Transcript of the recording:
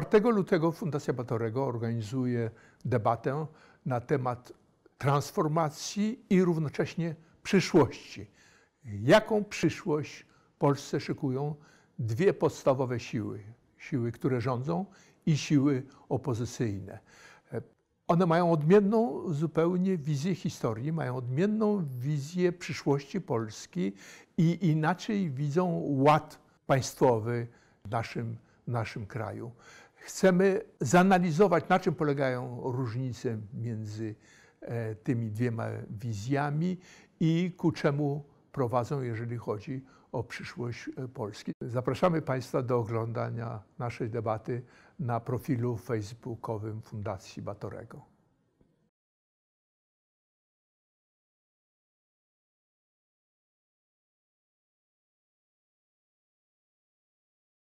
4 lutego Fundacja Batorego organizuje debatę na temat transformacji i równocześnie przyszłości. Jaką przyszłość Polsce szykują dwie podstawowe siły: siły, które rządzą i siły opozycyjne. One mają odmienną zupełnie wizję historii, mają odmienną wizję przyszłości Polski i inaczej widzą ład państwowy w naszym kraju naszym kraju. Chcemy zanalizować, na czym polegają różnice między e, tymi dwiema wizjami i ku czemu prowadzą, jeżeli chodzi o przyszłość e, Polski. Zapraszamy Państwa do oglądania naszej debaty na profilu facebookowym Fundacji Batorego.